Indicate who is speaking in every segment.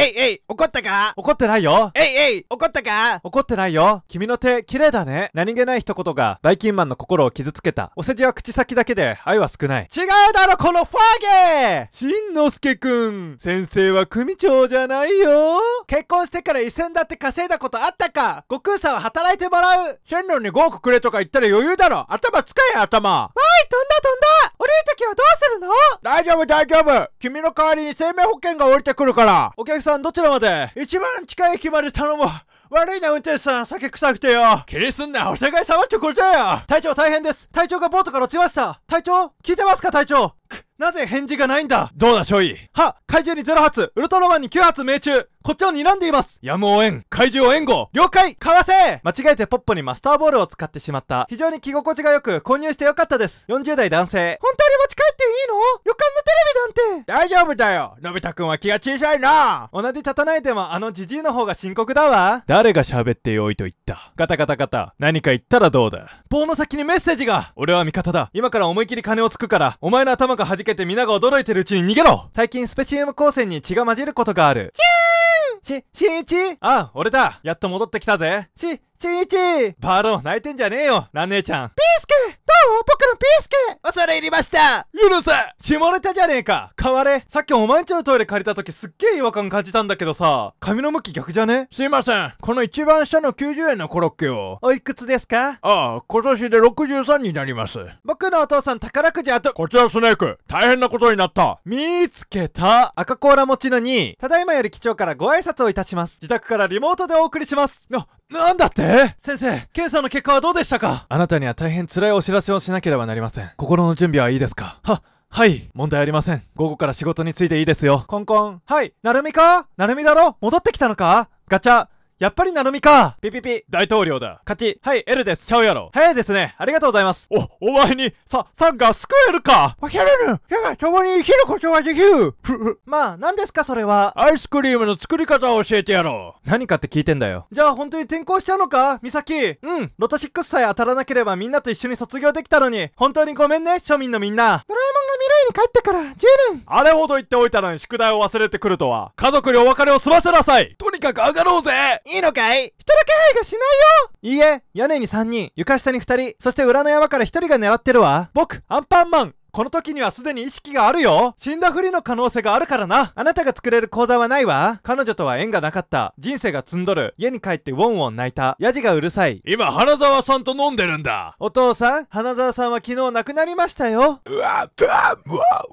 Speaker 1: えいえい怒ったか怒ってないよえいえい怒ったか怒ってないよ君の手、綺麗だね。何気ない一言が、バイキンマンの心を傷つけた。お世辞は口先だけで、愛は少ない。違うだろ、このファーゲーしんのすけくん、先生は組長じゃないよ結婚してから一戦だって稼いだことあったか悟空さんは働いてもらう線路に5億くれとか言ったら余裕だろ頭使え頭おい、飛んだ飛んだ悪い時はどうするの大丈夫大丈夫君の代わりに生命保険が降りてくるからお客さんどちらまで一番近い駅まで頼む悪いな運転手さん酒臭くてよ気にすんなお互い様ってことよ。隊長大変です隊長がボートから落ちました隊長聞いてますか隊長なぜ返事がないんだどうだ、少尉は怪獣に0発、ウルトラマンに9発命中こっちを睨んでいますやむをえん怪獣を援護了解かわせ間違えてポッポにマスターボールを使ってしまった。非常に着心地が良く、購入して良かったです。40代男性。本当に持ち帰っていいの旅館のテレビなんて大丈夫だよのび太くんは気が小さいな同じ立たないでもあのじじいの方が深刻だわ。誰が喋ってよいと言ったガタガタガタ。何か言ったらどうだ棒の先にメッセージが俺は味方だ。今から思い切り金をつくから、お前の頭が弾けて皆が驚いてるうちに逃げろ最近スペシウム光線に血が混じることがある。キューし、しんいちあ、俺だやっと戻ってきたぜし、しんいちバロ、泣いてんじゃねえよ、蘭姉ちゃん。ピースケ恐れ入りました許せ下ネタじゃねえか変われさっきお前んちのトイレ借りた時すっげえ違和感感じたんだけどさ、髪の向き逆じゃねすいません。この一番下の90円のコロッケを。おいくつですかああ、今年で63になります。僕のお父さん宝くじあと、こちらスネーク、大変なことになった。見つけた。赤甲羅持ちの2ただいまより機長からご挨拶をいたします。自宅からリモートでお送りします。あ、なんだって先生、検査の結果はどうでしたかあなたには大変辛いお知らせをしなければなりません。心の準備はいいですかは、はい、問題ありません。午後から仕事についていいですよ。コンコン。はい、なるみかなるみだろ戻ってきたのかガチャ。やっぱりナノミかピピピ大統領だ勝ちはい、L です。ちゃうやろ。早いですね。ありがとうございます。お、お前に、さ、ッカー救えるかわからぬだが、共に生きることができるふふ。まあ、何ですかそれは。アイスクリームの作り方を教えてやろう。何かって聞いてんだよ。じゃあ本当に転校しちゃうのかミサキ。うん。ロト6さえ当たらなければみんなと一緒に卒業できたのに、本当にごめんね、庶民のみんな。ドラえもんが未来に帰ってから10年。あれほど言っておいたのに宿題を忘れてくるとは。家族にお別れを済ませなさいとにかく上がろうぜいいのかい人の気配がしないよいいえ、屋根に3人、床下に2人、そして裏の山から1人が狙ってるわ。僕、アンパンマン、この時にはすでに意識があるよ死んだふりの可能性があるからなあなたが作れる口座はないわ彼女とは縁がなかった人生が積んどる家に帰ってウォンウォン泣いたヤジがうるさい今花沢さんと飲んでるんだお父さん花沢さんは昨日亡くなりましたようわうわうわ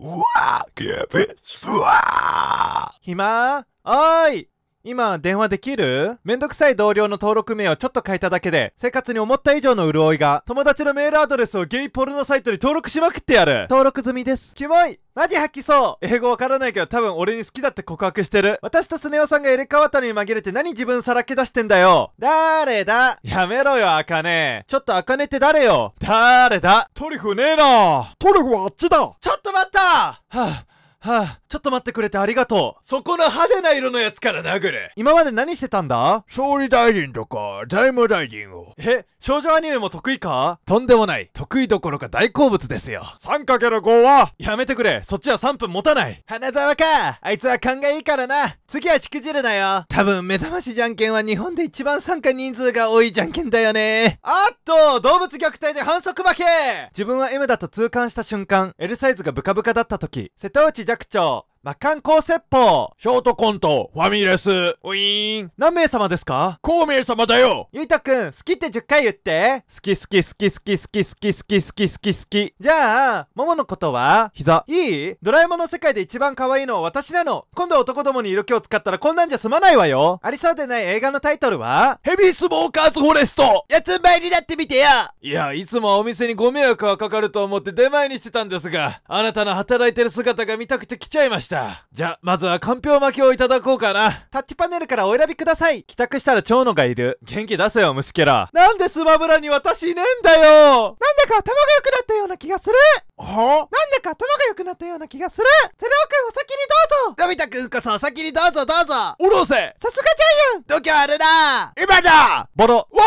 Speaker 1: うわうわ暇おーい今、電話できるめんどくさい同僚の登録名をちょっと変えただけで、生活に思った以上の潤いが、友達のメールアドレスをゲイポルノサイトに登録しまくってやる登録済みです。キモいマジ吐きそう英語わからないけど多分俺に好きだって告白してる。私とスネ夫さんが入れ替わったのに紛れて何自分さらけ出してんだよだーれだやめろよ、アカネ。ちょっとアカネって誰よだーれだトリフねえなトリフはあっちだちょっと待ったはぁ、あ、はぁ、あ、ちょっと待ってくれてありがとう。そこの派手な色のやつから殴れ。今まで何してたんだ総理大臣とか、財務大臣を。え、少女アニメも得意かとんでもない。得意どころか大好物ですよ。3×5 はやめてくれ。そっちは3分持たない。花沢か。あいつは勘がいいからな。次はしくじるなよ。多分、目覚ましじゃんけんは日本で一番参加人数が多いじゃんけんだよね。あっと、動物虐待で反則負け自分は M だと痛感した瞬間、L サイズがブカブカだった時、瀬戸内寂聴、魔漢光説法ショートコント、ファミレス、ウィーン。何名様ですか孔明様だよゆいとくん、好きって10回言って好き好き好き好き好き好き好き好き好き好き。じゃあ、桃のことは膝。いいドラえもんの世界で一番可愛いのは私なの。今度男どもに色気を使ったらこんなんじゃ済まないわよ。ありそうでない映画のタイトルはヘビースモーカーズフォレストやつんばいになってみてよいや、いつもお店にご迷惑はかかると思って出前にしてたんですが、あなたの働いてる姿が見たくて来ちゃいました。したじゃあ、まずはかんぴょう巻きをいただこうかなタッチパネルからお選びください帰宅したら蝶野がいる元気出せよ虫けらなんでスマブラに私いねえんだよなんだか頭が良くなったような気がするはなんだか頭が良くなったような気がするゼロくんお先にどうぞのび太くんこそお先にどうぞどうぞおろせさすがジャイアン度胸あるな今じゃボロわ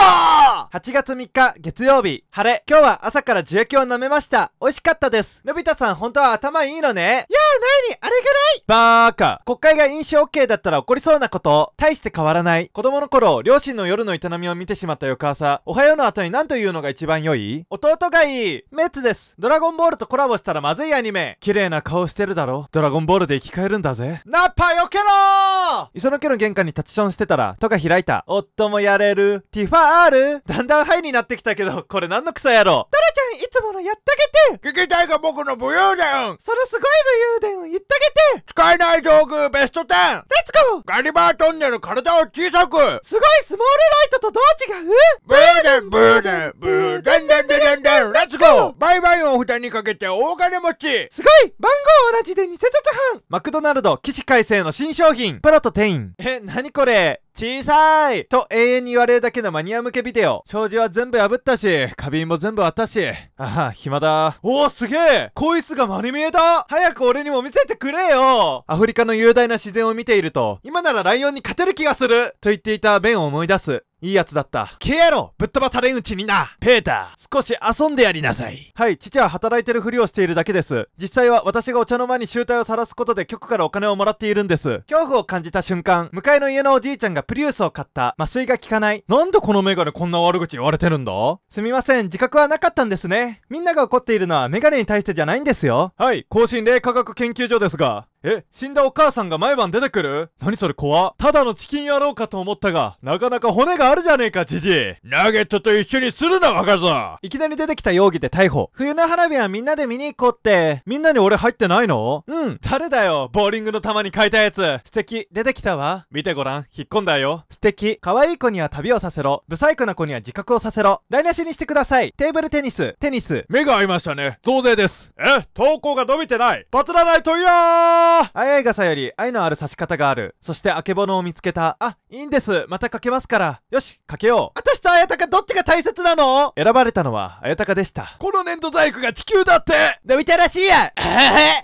Speaker 1: あ8月3日月曜日晴れ今日は朝から樹液を舐めました美味しかったですのび太さん本当は頭いいのねいやなにあれぐらいいバーカ国会が飲酒 OK だったら起こりそうなこと、大して変わらない。子供の頃、両親の夜の営みを見てしまった翌朝、おはようの後に何というのが一番良い弟がいいメッツですドラゴンボールとコラボしたらまずいアニメ綺麗な顔してるだろドラゴンボールで生き返るんだぜ。ナッパよけろー磯野家の玄関に立ちションしてたら、とか開いた。夫もやれる。ティファールだんだんハイになってきたけど、これ何の草やろドラちゃんいつものやったげて聞きたいが僕の武勇伝そのすごい武勇伝を言ったげて使えない道具ベスト 10! レッツゴーガリバートンネル体を小さくすごいスモールライトとどう違うブーデンブーデンブーデンデンデンデンレッツゴーバイバイを札にかけて大金持ちすごい番号同じで偽札犯マクドナルド起死回生の新商品プラと店員え、なにこれ小さいと永遠に言われるだけのマニア向けビデオ。障子は全部破ったし、花瓶も全部ったし。ああ、暇だ。おお、すげえこいつが丸見えだ早く俺にも見せてくれよアフリカの雄大な自然を見ていると、今ならライオンに勝てる気がすると言っていたベンを思い出す。いいやつだった。けやろぶっ飛ばされんうちになペーター少し遊んでやりなさいはい、父は働いてるふりをしているだけです。実際は私がお茶の間に集体を晒すことで局からお金をもらっているんです。恐怖を感じた瞬間、向かいの家のおじいちゃんがプリウスを買った。麻酔が効かない。なんでこのメガネこんな悪口言われてるんだすみません、自覚はなかったんですね。みんなが怒っているのはメガネに対してじゃないんですよ。はい、更新霊科学研究所ですが、え、死んだお母さんが毎晩出てくる何それ怖ただのチキン野郎かと思ったが、なかなか骨があるじゃねえか、じじい。ナゲットと一緒にするな、若さいきなり出てきた容疑で逮捕。冬の花火はみんなで見に行こうって。みんなに俺入ってないのうん。誰だよ、ボーリングの玉に書いたやつ。素敵、出てきたわ。見てごらん、引っ込んだよ。素敵、可愛い子には旅をさせろ。不細工な子には自覚をさせろ。台無しにしてください。テーブルテニス、テニス。目が合いましたね。増税です。え、投稿が伸びてない。バツらないといやーああいいより愛のある刺し方がある。そして、あけぼのを見つけた。あ、いいんです。またかけますから。よし、かけよう。私と綾鷹どっちが大切なの選ばれたのは綾鷹でした。この粘土細工が地球だってのび太らしいや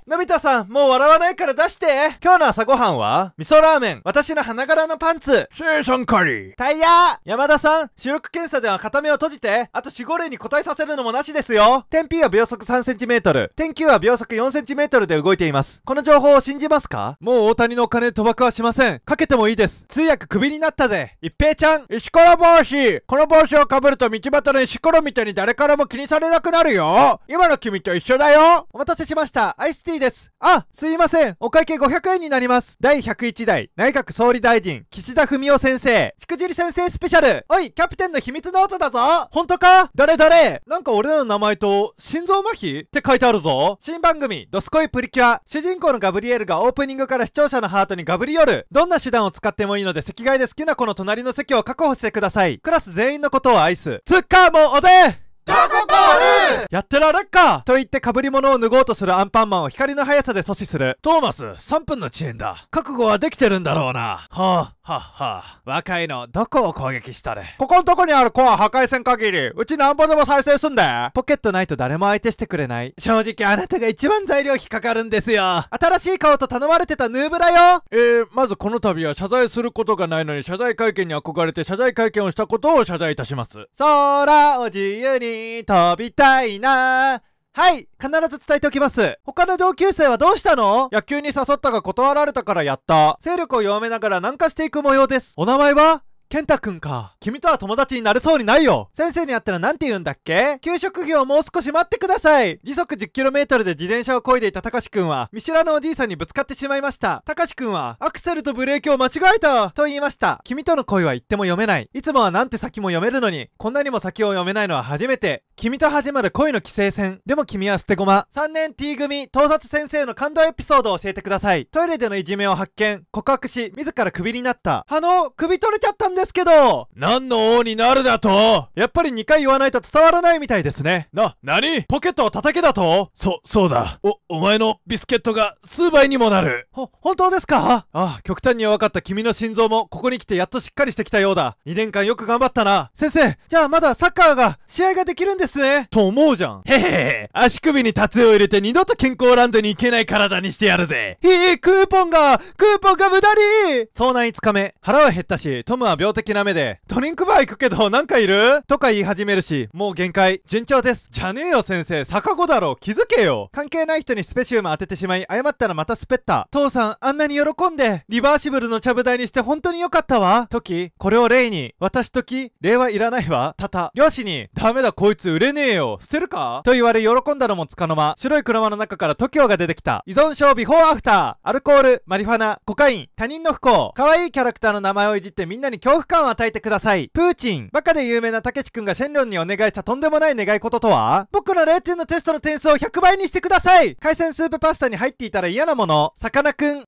Speaker 1: のび太さん、もう笑わないから出して今日の朝ごはんは味噌ラーメン、私の花柄のパンツ、生産カリー、タイヤ山田さん、視力検査では片目を閉じて、あと守護霊に答えさせるのもなしですよ点 P は秒速 3cm、点 Q は秒速 4cm で動いています。この情報を信じますかもう大谷のお金賭博はしません。かけてもいいです。通訳クビになったぜ。一平ちゃん、石ころ帽子。この帽子をかぶると道端の石ころみたいに誰からも気にされなくなるよ。今の君と一緒だよ。お待たせしました。アイスティーです。あ、すいません。お会計500円になります。第101代内閣総理大臣、岸田文雄先生、しくじり先生スペシャル。おい、キャプテンの秘密ノートだぞ。本当か誰誰なんか俺らの名前と、心臓麻痺って書いてあるぞ。新番組、ドスコイプリキュア、主人公のガブリリエルがオープニングから視聴者のハートにガブリオルどんな手段を使ってもいいので席替えで好きな子の隣の席を確保してくださいクラス全員のことを愛すツッカーもおでゴンボールやってられっかと言って被り物を脱ごうとするアンパンマンを光の速さで阻止する。トーマス、3分の遅延だ。覚悟はできてるんだろうな。はぁ、あ、はぁ、はぁ、あ。若いの、どこを攻撃したれ。ここんとこにあるコア破壊戦限り、うち何んでも再生すんで。ポケットないと誰も相手してくれない。正直あなたが一番材料引っかかるんですよ。新しい顔と頼まれてたヌーブだよ。えー、まずこの度は謝罪することがないのに謝罪会見に憧れて謝罪会見をしたことを謝罪いたします。そーら、お自由に。飛びたいなはい、必ず伝えておきます。他の同級生はどうしたの野球に誘ったが断られたからやった。勢力を弱めながら南下していく模様です。お名前は健太くんか。君とは友達になれそうにないよ。先生に会ったら何て言うんだっけ給食業もう少し待ってください。時速 10km で自転車を漕いでいたたかしくんは、見知らぬおじいさんにぶつかってしまいました。たかしくんは、アクセルとブレーキを間違えたと言いました。君との恋は言っても読めない。いつもはなんて先も読めるのに、こんなにも先を読めないのは初めて。君と始まる恋の規制線。でも君は捨て駒。3年 T 組、盗撮先生の感動エピソードを教えてください。トイレでのいじめを発見、告白し、自らクビになった。あの、首取れちゃったんですですけど何の王になるだとやっぱり2回言わないと伝わらないみたいですね。な、なにポケットを叩けだとそ、そうだ。お、お前のビスケットが数倍にもなる。ほ、本当ですかああ、極端に弱かった君の心臓もここに来てやっとしっかりしてきたようだ。2年間よく頑張ったな。先生、じゃあまだサッカーが、試合ができるんですね。と思うじゃん。へへへ、足首に盾を入れて二度と健康ランドに行けない体にしてやるぜ。へえ、クーポンが、クーポンが無駄にそう5日目。腹は減ったし、トムは病病的な目で、ドリンクバー行くけどなんかいるとか言い始めるし、もう限界、順調です。じゃねえよ先生、逆子だろ、気づけよ。関係ない人にスペシウム当ててしまい、謝ったらまたスペッタ。父さん、あんなに喜んで、リバーシブルのちゃぶ台にして本当に良かったわ。とき、これを例に、私とき、礼はいらないわ。たた、漁師に、ダメだこいつ売れねえよ、捨てるかと言われ喜んだのもつかの間、白い車の中から TOKIO が出てきた。依存症ビフォーアフター、アルコール、マリファナ、コカイン、他人の不幸。可愛いキャラクターの名前をいじってみんなに共恐怖感を与えてください。プーチン。バカで有名なたけし君がシェンロンにお願いしたとんでもない願い事とは僕の0点のテストの点数を100倍にしてください海鮮スープパスタに入っていたら嫌なもの。魚かな